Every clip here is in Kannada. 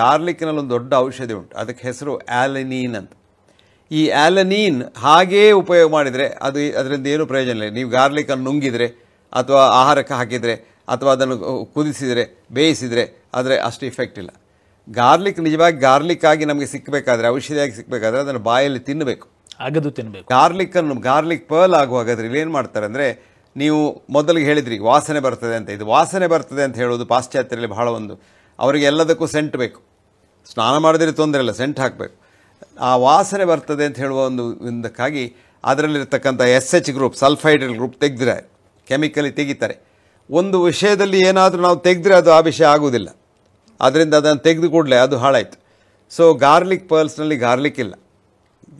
ಗಾರ್ಲಿಕ್ನಲ್ಲಿ ಒಂದು ದೊಡ್ಡ ಔಷಧಿ ಉಂಟು ಅದಕ್ಕೆ ಹೆಸರು ಆ್ಯಲನೀನ್ ಅಂತ ಈ ಆ್ಯಲನೀನ್ ಹಾಗೇ ಉಪಯೋಗ ಮಾಡಿದರೆ ಅದು ಅದರಿಂದ ಏನೂ ಪ್ರಯೋಜನ ಇಲ್ಲ ನೀವು ಗಾರ್ಲಿಕನ್ನು ನುಂಗಿದರೆ ಅಥವಾ ಆಹಾರಕ್ಕೆ ಹಾಕಿದರೆ ಅಥವಾ ಅದನ್ನು ಕುದಿಸಿದರೆ ಬೇಯಿಸಿದರೆ ಆದರೆ ಅಷ್ಟು ಇಫೆಕ್ಟ್ ಇಲ್ಲ ಗಾರ್ಲಿಕ್ ನಿಜವಾಗಿ ಗಾರ್ಲಿಕ್ ಆಗಿ ನಮಗೆ ಸಿಕ್ಕಬೇಕಾದ್ರೆ ಔಷಧಿಯಾಗಿ ಸಿಕ್ಕಬೇಕಾದ್ರೆ ಅದನ್ನು ಬಾಯಲ್ಲಿ ತಿನ್ನಬೇಕು ಅಗದು ತಿನ್ನಬೇಕು ಗಾರ್ಲಿಕ್ಕನ್ನು ಗಾರ್ಲಿಕ್ ಪರ್ಲ್ ಆಗುವಾಗ ಅದರಲ್ಲಿ ಏನು ಮಾಡ್ತಾರೆ ಅಂದರೆ ನೀವು ಮೊದಲಿಗೆ ಹೇಳಿದ್ರಿ ವಾಸನೆ ಬರ್ತದೆ ಅಂತ ಇದು ವಾಸನೆ ಬರ್ತದೆ ಅಂತ ಹೇಳೋದು ಪಾಶ್ಚಾತ್ಯದಲ್ಲಿ ಬಹಳ ಒಂದು ಅವರಿಗೆ ಎಲ್ಲದಕ್ಕೂ ಸೆಂಟ್ ಬೇಕು ಸ್ನಾನ ಮಾಡಿದ್ರೆ ತೊಂದರೆ ಇಲ್ಲ ಸೆಂಟ್ ಹಾಕಬೇಕು ಆ ವಾಸನೆ ಬರ್ತದೆ ಅಂತ ಹೇಳುವ ಒಂದು ಇದಕ್ಕಾಗಿ ಅದರಲ್ಲಿರ್ತಕ್ಕಂಥ S H group sulphide group ತೆಗೆದ್ರೆ ಕೆಮಿಕಲಿ ತೆಗಿತಾರೆ ಒಂದು ವಿಷಯದಲ್ಲಿ ಏನಾದರೂ ನಾವು ತೆಗೆದ್ರೆ ಅದು ಆ ವಿಷಯ ಆಗೋದಿಲ್ಲ ಅದರಿಂದ ಅದನ್ನು ತೆಗೆದು ಕೂಡಲೇ ಅದು ಹಾಳಾಯಿತು ಸೊ ಗಾರ್ಲಿಕ್ ಪರ್ಲ್ಸ್ನಲ್ಲಿ ಗಾರ್ಲಿಕ್ ಇಲ್ಲ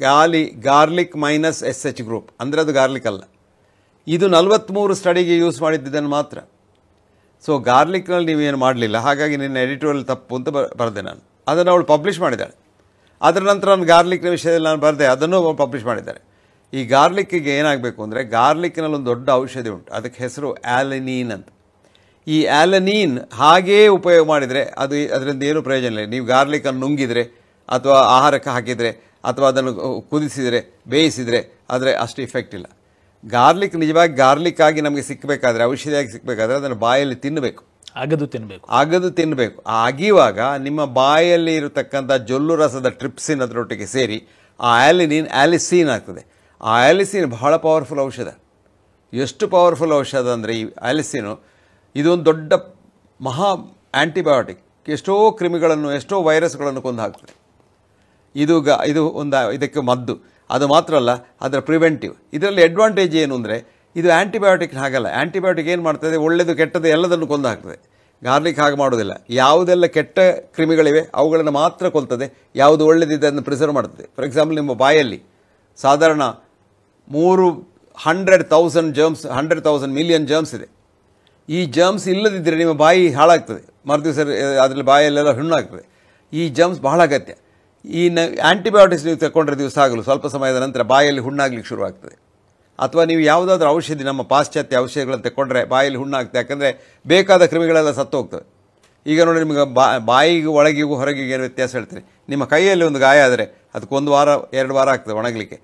ಗಾಲಿ garlic minus S H group ಅಂದರೆ ಅದು ಗಾರ್ಲಿಕ್ ಅಲ್ಲ ಇದು ನಲವತ್ತ್ಮೂರು ಸ್ಟಡಿಗೆ ಯೂಸ್ ಮಾಡಿದ್ದಿದ್ದನ್ನು ಮಾತ್ರ ಸೊ ಗಾರ್ಲಿಕ್ನಲ್ಲಿ ನೀವೇನು ಮಾಡಲಿಲ್ಲ ಹಾಗಾಗಿ ನಿನ್ನ ಎಡಿಟೋರಿಯಲ್ ತಪ್ಪು ಅಂತ ಬರೆದೆ ನಾನು ಅದನ್ನು ಅವಳು ಪಬ್ಲಿಷ್ ಮಾಡಿದ್ದಾಳೆ ಅದರ ನಂತರ ನಾನು ಗಾರ್ಲಿಕ್ನ ವಿಷಯದಲ್ಲಿ ನಾನು ಬರೆದೆ ಅದನ್ನು ಅವಳು ಪಬ್ಲಿಷ್ ಮಾಡಿದ್ದಾರೆ ಈ ಗಾರ್ಲಿಕ್ಕಿಗೆ ಏನಾಗಬೇಕು ಅಂದರೆ ಗಾರ್ಲಿಕ್ಕಿನಲ್ಲಿ ಒಂದು ದೊಡ್ಡ ಔಷಧಿ ಉಂಟು ಅದಕ್ಕೆ ಹೆಸರು ಆ್ಯಲನೀನ್ ಅಂತ ಈ ಆ್ಯಲನೀನ್ ಹಾಗೇ ಉಪಯೋಗ ಮಾಡಿದರೆ ಅದು ಅದರಿಂದ ಏನು ಪ್ರಯೋಜನ ಇಲ್ಲ ನೀವು ಗಾರ್ಲಿಕನ್ನು ನುಂಗಿದರೆ ಅಥವಾ ಆಹಾರಕ್ಕೆ ಹಾಕಿದರೆ ಅಥವಾ ಅದನ್ನು ಕುದಿಸಿದರೆ ಬೇಯಿಸಿದರೆ ಆದರೆ ಅಷ್ಟು ಇಫೆಕ್ಟ್ ಇಲ್ಲ ಗಾರ್ಲಿಕ್ ನಿಜವಾಗಿ ಗಾರ್ಲಿಕ್ ಆಗಿ ನಮಗೆ ಸಿಕ್ಕಬೇಕಾದ್ರೆ ಔಷಧಿಯಾಗಿ ಸಿಕ್ಕಬೇಕಾದ್ರೆ ಅದನ್ನು ಬಾಯಲ್ಲಿ ತಿನ್ನಬೇಕು ಅಗದು ತಿನ್ನಬೇಕು ಅಗದು ತಿನ್ನಬೇಕು ಅಗಿಯುವಾಗ ನಿಮ್ಮ ಬಾಯಲ್ಲಿ ಇರತಕ್ಕಂಥ ಜೊಲ್ಲು ರಸದ ಟ್ರಿಪ್ಸಿನ್ ಅದರೊಟ್ಟಿಗೆ ಸೇರಿ ಆ ಆ್ಯಲಿನಿನ್ ಆ್ಯಲಿಸೀನ್ ಆಗ್ತದೆ ಆ ಆ್ಯಲಿಸೀನ್ ಬಹಳ ಪವರ್ಫುಲ್ ಔಷಧ ಎಷ್ಟು ಪವರ್ಫುಲ್ ಔಷಧ ಅಂದರೆ ಈ ಆ್ಯಲಿಸೀನು ಇದೊಂದು ದೊಡ್ಡ ಮಹಾ ಆ್ಯಂಟಿಬಯೋಟಿಕ್ ಎಷ್ಟೋ ಕ್ರಿಮಿಗಳನ್ನು ಎಷ್ಟೋ ವೈರಸ್ಗಳನ್ನು ಕೊಂದು ಹಾಕ್ತದೆ ಇದು ಗ ಇದು ಒಂದು ಇದಕ್ಕೆ ಮದ್ದು ಅದು ಮಾತ್ರ ಅಲ್ಲ ಅದರ ಪ್ರಿವೆಂಟಿವ್ ಇದರಲ್ಲಿ ಅಡ್ವಾಂಟೇಜ್ ಏನು ಅಂದರೆ ಇದು ಆ್ಯಂಟಿಬಯೋಟಿಕ್ ಹಾಗಲ್ಲ ಆ್ಯಂಟಿಬಯೋಟಿಕ್ ಏನು ಮಾಡ್ತದೆ ಒಳ್ಳೆಯದು ಕೆಟ್ಟದ್ದು ಎಲ್ಲದನ್ನು ಕೊಂದು ಹಾಕ್ತದೆ ಗಾರ್ಲಿಕ್ ಹಾಗೆ ಮಾಡೋದಿಲ್ಲ ಯಾವುದೆಲ್ಲ ಕೆಟ್ಟ ಕ್ರಿಮಿಗಳಿವೆ ಅವುಗಳನ್ನು ಮಾತ್ರ ಕೊಲ್ತದೆ ಯಾವುದು ಒಳ್ಳೆಯದಿದೆ ಅದನ್ನು ಪ್ರಿಸರ್ವ್ ಮಾಡ್ತದೆ ಫಾರ್ ಎಕ್ಸಾಂಪಲ್ ನಿಮ್ಮ ಬಾಯಲ್ಲಿ ಸಾಧಾರಣ ಮೂರು hundred thousand germs hundred thousand million germs ಇದೆ ಈ ಜರ್ಮ್ಸ್ ಇಲ್ಲದಿದ್ದರೆ ನಿಮ್ಮ ಬಾಯಿ ಹಾಳಾಗ್ತದೆ ಮರುದಿವಸ ಅದರಲ್ಲಿ ಬಾಯಲ್ಲೆಲ್ಲ ಹುಣ್ಣಾಗ್ತದೆ ಈ ಜರ್ಮ್ಸ್ ಬಹಳ ಅಗತ್ಯ ಈ ನ ಆ್ಯಂಟಿಬಯೋಟಿಕ್ಸ್ ನೀವು ತಗೊಂಡ್ರೆ ದಿವಸ ಆಗಲು ಸ್ವಲ್ಪ ಸಮಯದ ನಂತರ ಬಾಯಲ್ಲಿ ಹುಣ್ಣಾಗ್ಲಿಕ್ಕೆ ಶುರುವಾಗ್ತದೆ ಅಥವಾ ನೀವು ಯಾವುದಾದ್ರೂ ಔಷಧಿ ನಮ್ಮ ಪಾಶ್ಚಾತ್ಯ ಔಷಧಿಗಳನ್ನು ತಗೊಂಡ್ರೆ ಬಾಯಲ್ಲಿ ಹುಣ್ಣಾಗ್ತದೆ ಯಾಕಂದರೆ ಬೇಕಾದ ಕ್ರಿಮಿಗಳೆಲ್ಲ ಸತ್ತು ಹೋಗ್ತವೆ ಈಗ ನೋಡಿ ನಿಮಗೆ ಬಾ ಬಾಯಿಗೂ ಒಳಗಿಗೂ ಹೊರಗಿಗೆ ಏನು ವ್ಯತ್ಯಾಸ ಹೇಳ್ತೀನಿ ನಿಮ್ಮ ಕೈಯಲ್ಲಿ ಒಂದು ಗಾಯ ಆದರೆ ಅದಕ್ಕೊಂದು ವಾರ ಎರಡು ವಾರ ಆಗ್ತದೆ ಒಣಗಲಿಕ್ಕೆ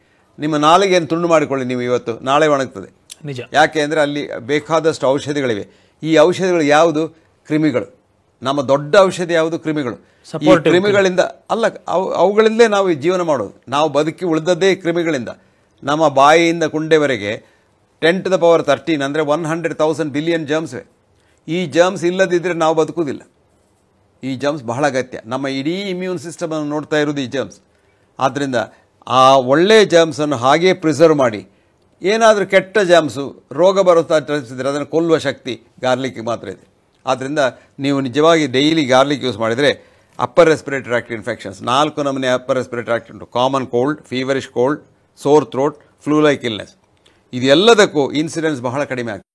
ನಿಮ್ಮ ಏನು ತುಂಡು ಮಾಡಿಕೊಳ್ಳಿ ನೀವು ಇವತ್ತು ನಾಳೆ ಒಣಗ್ತದೆ ನಿಜ ಯಾಕೆ ಅಂದರೆ ಅಲ್ಲಿ ಬೇಕಾದಷ್ಟು ಔಷಧಿಗಳಿವೆ ಈ ಔಷಧಿಗಳು ಯಾವುದು ಕ್ರಿಮಿಗಳು ನಮ್ಮ ದೊಡ್ಡ ಔಷಧಿ ಯಾವುದು ಕ್ರಿಮಿಗಳು ಈ ಕ್ರಿಮಿಗಳಿಂದ ಅಲ್ಲ ಅವು ಅವುಗಳಿಂದಲೇ ನಾವು ಜೀವನ ಮಾಡೋದು ನಾವು ಬದುಕಿ ಉಳಿದದ್ದೇ ಕ್ರಿಮಿಗಳಿಂದ ನಮ್ಮ ಬಾಯಿಯಿಂದ ಕುಂಡೆವರೆಗೆ ten to the power thirteen ಅಂದರೆ ಒನ್ ಹಂಡ್ರೆಡ್ ತೌಸಂಡ್ ಬಿಲಿಯನ್ ಜರ್ಮ್ಸ್ವೆ ಈ ಜರ್ಮ್ಸ್ ಇಲ್ಲದಿದ್ದರೆ ನಾವು ಬದುಕುವುದಿಲ್ಲ ಈ ಜರ್ಮ್ಸ್ ಬಹಳ ಅಗತ್ಯ ನಮ್ಮ ಇಡೀ ಇಮ್ಯೂನ್ ಸಿಸ್ಟಮನ್ನು ನೋಡ್ತಾ ಇರೋದು ಈ ಜರ್ಮ್ಸ್ ಆದ್ದರಿಂದ ಆ ಒಳ್ಳೆಯ ಜರ್ಮ್ಸನ್ನು ಹಾಗೇ ಪ್ರಿಸರ್ವ್ ಮಾಡಿ ಏನಾದರೂ ಕೆಟ್ಟ ಜಾಮ್ಸು ರೋಗ ಬರುತ್ತಾ ತರಿಸಿದರೆ ಅದನ್ನು ಕೊಲ್ಲುವ ಶಕ್ತಿ ಗಾರ್ಲಿಕ್ಗೆ ಮಾತ್ರ ಇದೆ ಆದ್ದರಿಂದ ನೀವು ನಿಜವಾಗಿ ಡೈಲಿ ಗಾರ್ಲಿಕ್ ಯೂಸ್ ಮಾಡಿದರೆ ಅಪ್ಪರ್ ರೆಸ್ಪಿರೇಟರಿ ಆಕ್ಟ್ ಇನ್ಫೆಕ್ಷನ್ಸ್ ನಾಲ್ಕು ನಮೂನೆ ಅಪ್ಪರ್ ರೆಸ್ಪಿರೇಟರಿ ಆಕ್ಟ್ ಉಂಟು common cold feverish cold sore throat flu like illness ಇದೆಲ್ಲದಕ್ಕೂ ಇನ್ಸಿಡೆನ್ಸ್ ಬಹಳ ಕಡಿಮೆ ಆಗ್ತದೆ